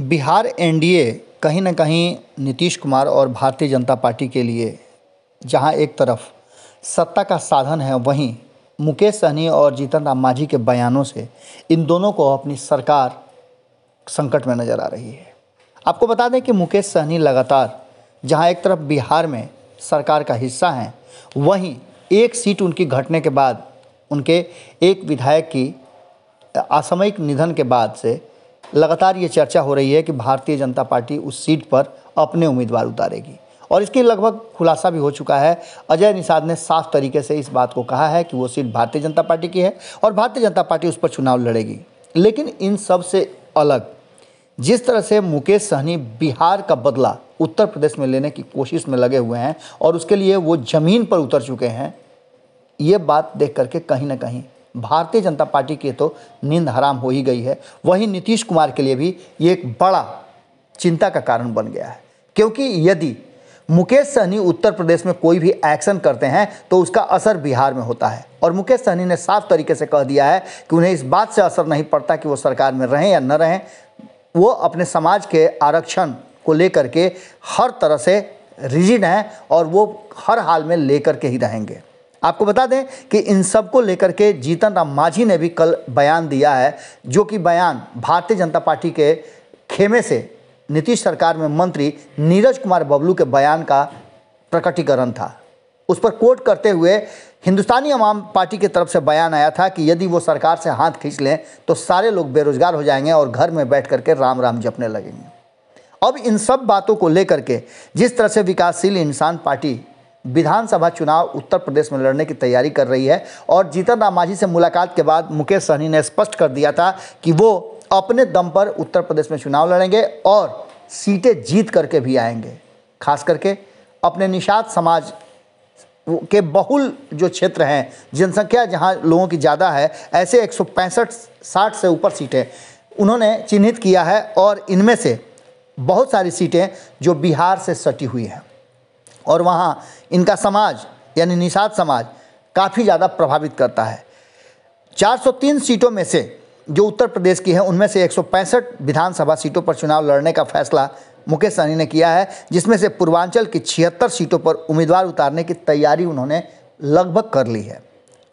Bihar NDA कहीं ना कहीं नीतीश कुमार और भारतीय जनता पार्टी के लिए जहां एक तरफ सत्ता का साधन है वहीं मुकेश सहनी और जीतन राम मांझी के बयानों से इन दोनों को अपनी सरकार संकट में नज़र आ रही है आपको बता दें कि मुकेश सहनी लगातार जहां एक तरफ बिहार में सरकार का हिस्सा हैं वहीं एक सीट उनकी घटने के बाद उनके एक विधायक की असामयिक निधन के बाद से लगातार ये चर्चा हो रही है कि भारतीय जनता पार्टी उस सीट पर अपने उम्मीदवार उतारेगी और इसके लगभग खुलासा भी हो चुका है अजय निषाद ने साफ तरीके से इस बात को कहा है कि वो सीट भारतीय जनता पार्टी की है और भारतीय जनता पार्टी उस पर चुनाव लड़ेगी लेकिन इन सब से अलग जिस तरह से मुकेश सहनी बिहार का बदला उत्तर प्रदेश में लेने की कोशिश में लगे हुए हैं और उसके लिए वो ज़मीन पर उतर चुके हैं ये बात देख करके कहीं ना कहीं भारतीय जनता पार्टी की तो नींद हराम हो ही गई है वहीं नीतीश कुमार के लिए भी ये एक बड़ा चिंता का कारण बन गया है क्योंकि यदि मुकेश सहनी उत्तर प्रदेश में कोई भी एक्शन करते हैं तो उसका असर बिहार में होता है और मुकेश सहनी ने साफ तरीके से कह दिया है कि उन्हें इस बात से असर नहीं पड़ता कि वो सरकार में रहें या न रहें वो अपने समाज के आरक्षण को लेकर के हर तरह से रिजिड हैं और वो हर हाल में लेकर के ही रहेंगे आपको बता दें कि इन सब को लेकर के जीतन राम मांझी ने भी कल बयान दिया है जो कि बयान भारतीय जनता पार्टी के खेमे से नीतीश सरकार में मंत्री नीरज कुमार बबलू के बयान का प्रकटीकरण था उस पर कोट करते हुए हिंदुस्तानी अवाम पार्टी की तरफ से बयान आया था कि यदि वो सरकार से हाथ खींच लें तो सारे लोग बेरोजगार हो जाएंगे और घर में बैठ करके राम राम जपने लगेंगे अब इन सब बातों को लेकर के जिस तरह से विकासशील इंसान पार्टी विधानसभा चुनाव उत्तर प्रदेश में लड़ने की तैयारी कर रही है और जीतन राम मांझी से मुलाकात के बाद मुकेश सहनी ने स्पष्ट कर दिया था कि वो अपने दम पर उत्तर प्रदेश में चुनाव लड़ेंगे और सीटें जीत करके भी आएंगे खास करके अपने निषाद समाज के बहुल जो क्षेत्र हैं जनसंख्या जहां लोगों की ज़्यादा है ऐसे एक सौ से ऊपर सीटें उन्होंने चिन्हित किया है और इनमें से बहुत सारी सीटें जो बिहार से सटी हुई हैं और वहाँ इनका समाज यानी निषाद समाज काफ़ी ज़्यादा प्रभावित करता है 403 सीटों में से जो उत्तर प्रदेश की है उनमें से एक विधानसभा सीटों पर चुनाव लड़ने का फैसला मुकेश सहनी ने किया है जिसमें से पूर्वांचल की छिहत्तर सीटों पर उम्मीदवार उतारने की तैयारी उन्होंने लगभग कर ली है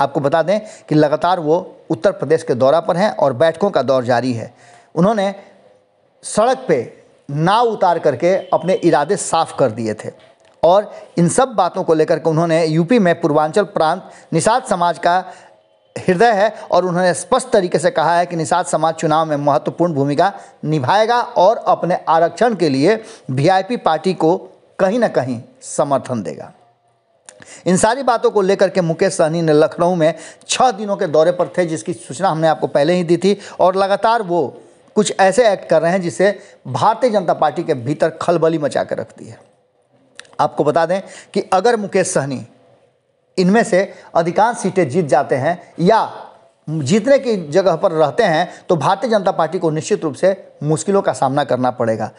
आपको बता दें कि लगातार वो उत्तर प्रदेश के दौरा पर हैं और बैठकों का दौर जारी है उन्होंने सड़क पे नाव उतार करके अपने इरादे साफ कर दिए थे और इन सब बातों को लेकर के उन्होंने यूपी में पूर्वांचल प्रांत निषाद समाज का हृदय है और उन्होंने स्पष्ट तरीके से कहा है कि निषाद समाज चुनाव में महत्वपूर्ण भूमिका निभाएगा और अपने आरक्षण के लिए वीआईपी पार्टी को कहीं ना कहीं समर्थन देगा इन सारी बातों को लेकर के मुकेश सहनी ने लखनऊ में छः दिनों के दौरे पर थे जिसकी सूचना हमने आपको पहले ही दी थी और लगातार वो कुछ ऐसे एक्ट कर रहे हैं जिसे भारतीय जनता पार्टी के भीतर खलबली मचा कर रखती है आपको बता दें कि अगर मुकेश सहनी इनमें से अधिकांश सीटें जीत जाते हैं या जीतने की जगह पर रहते हैं तो भारतीय जनता पार्टी को निश्चित रूप से मुश्किलों का सामना करना पड़ेगा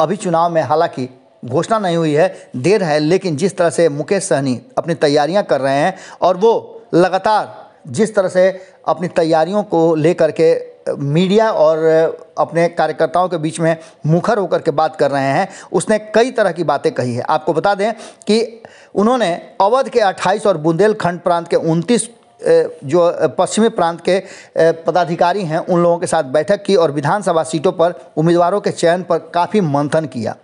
अभी चुनाव में हालांकि घोषणा नहीं हुई है देर है लेकिन जिस तरह से मुकेश सहनी अपनी तैयारियां कर रहे हैं और वो लगातार जिस तरह से अपनी तैयारियों को लेकर के मीडिया और अपने कार्यकर्ताओं के बीच में मुखर होकर के बात कर रहे हैं उसने कई तरह की बातें कही है आपको बता दें कि उन्होंने अवध के 28 और बुंदेलखंड प्रांत के 29 जो पश्चिमी प्रांत के पदाधिकारी हैं उन लोगों के साथ बैठक की और विधानसभा सीटों पर उम्मीदवारों के चयन पर काफ़ी मंथन किया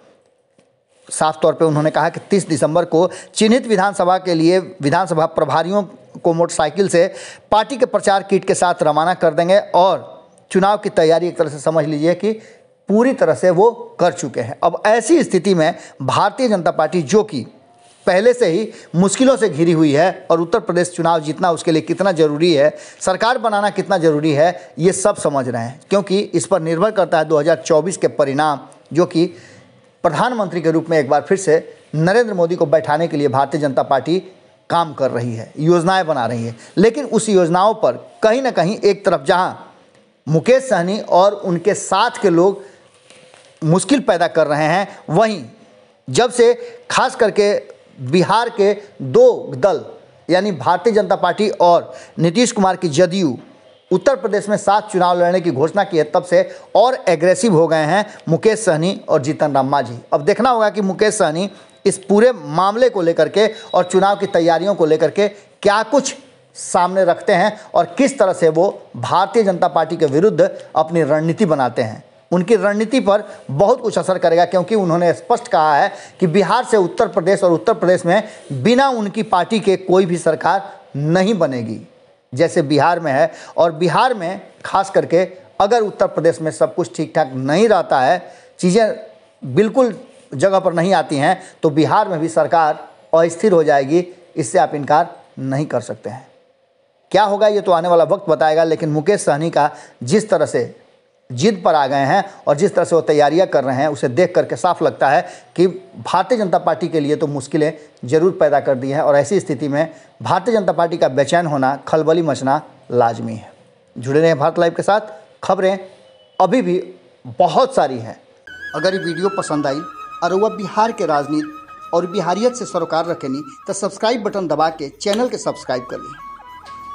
साफ तौर पे उन्होंने कहा कि 30 दिसंबर को चिन्हित विधानसभा के लिए विधानसभा प्रभारियों को मोटरसाइकिल से पार्टी के प्रचार किट के साथ रवाना कर देंगे और चुनाव की तैयारी एक तरह से समझ लीजिए कि पूरी तरह से वो कर चुके हैं अब ऐसी स्थिति में भारतीय जनता पार्टी जो कि पहले से ही मुश्किलों से घिरी हुई है और उत्तर प्रदेश चुनाव जीतना उसके लिए कितना ज़रूरी है सरकार बनाना कितना ज़रूरी है ये सब समझ रहे हैं क्योंकि इस पर निर्भर करता है 2024 के परिणाम जो कि प्रधानमंत्री के रूप में एक बार फिर से नरेंद्र मोदी को बैठाने के लिए भारतीय जनता पार्टी काम कर रही है योजनाएँ बना रही है लेकिन उस योजनाओं पर कहीं ना कहीं एक तरफ जहाँ मुकेश सहनी और उनके साथ के लोग मुश्किल पैदा कर रहे हैं वहीं जब से खास करके बिहार के दो दल यानी भारतीय जनता पार्टी और नीतीश कुमार की जदयू उत्तर प्रदेश में सात चुनाव लड़ने की घोषणा की है तब से और एग्रेसिव हो गए हैं मुकेश सहनी और जीतन राम मांझी अब देखना होगा कि मुकेश सहनी इस पूरे मामले को लेकर के और चुनाव की तैयारियों को लेकर के क्या कुछ सामने रखते हैं और किस तरह से वो भारतीय जनता पार्टी के विरुद्ध अपनी रणनीति बनाते हैं उनकी रणनीति पर बहुत कुछ असर करेगा क्योंकि उन्होंने स्पष्ट कहा है कि बिहार से उत्तर प्रदेश और उत्तर प्रदेश में बिना उनकी पार्टी के कोई भी सरकार नहीं बनेगी जैसे बिहार में है और बिहार में खास करके अगर उत्तर प्रदेश में सब कुछ ठीक ठाक नहीं रहता है चीज़ें बिल्कुल जगह पर नहीं आती हैं तो बिहार में भी सरकार अस्थिर हो जाएगी इससे आप इनकार नहीं कर सकते हैं क्या होगा ये तो आने वाला वक्त बताएगा लेकिन मुकेश सहनी का जिस तरह से जिद पर आ गए हैं और जिस तरह से वो तैयारियां कर रहे हैं उसे देख करके साफ लगता है कि भारतीय जनता पार्टी के लिए तो मुश्किलें जरूर पैदा कर दी हैं और ऐसी स्थिति में भारतीय जनता पार्टी का बेचैन होना खलबली मचना लाजमी है जुड़े रहें भारत लाइव के साथ खबरें अभी भी बहुत सारी हैं अगर ये वीडियो पसंद आई और वह बिहार के राजनीति और बिहारियत से सरोकार रखेनी तो सब्सक्राइब बटन दबा के चैनल के सब्सक्राइब कर ली